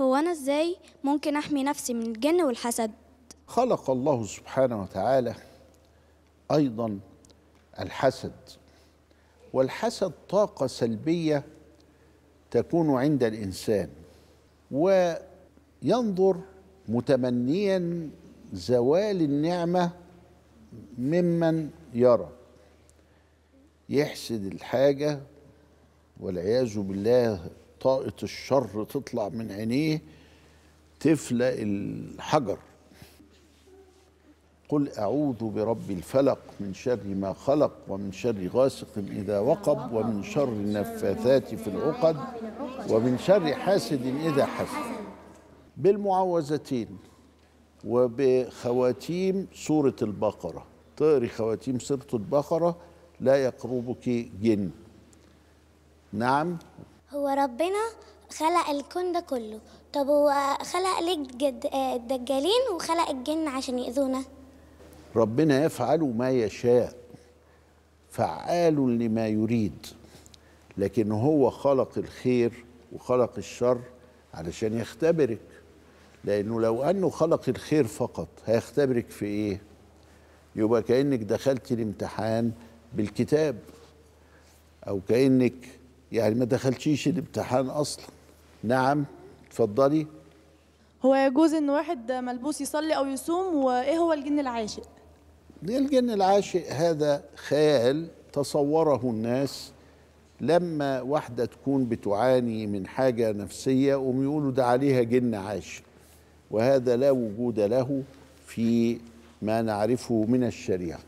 هو أنا إزاي ممكن أحمي نفسي من الجن والحسد خلق الله سبحانه وتعالى أيضا الحسد والحسد طاقة سلبية تكون عند الإنسان وينظر متمنيا زوال النعمة ممن يرى يحسد الحاجة والعياذ بالله طاقة الشر تطلع من عينيه تفلق الحجر قل أعوذ برب الفلق من شر ما خلق ومن شر غاسق إذا وقب ومن شر النفاثات في العقد ومن شر حاسد إذا حسد بالمعوذتين وبخواتيم سورة البقرة تقري خواتيم سورة البقرة لا يقربك جن نعم هو ربنا خلق الكون ده كله طب هو خلق ليه الدجالين وخلق الجن عشان يأذونا ربنا يفعل ما يشاء فعال لما يريد لكن هو خلق الخير وخلق الشر علشان يختبرك لانه لو انه خلق الخير فقط هيختبرك في ايه يبقى كانك دخلت الامتحان بالكتاب او كانك يعني ما دخلتيش الامتحان اصلا نعم اتفضلي هو يجوز ان واحد ملبوس يصلي او يصوم وايه هو الجن العاشق الجن العاشق هذا خيال تصوره الناس لما واحدة تكون بتعاني من حاجة نفسية وهم يقولوا ده عليها جن عاشق وهذا لا وجود له في ما نعرفه من الشريعه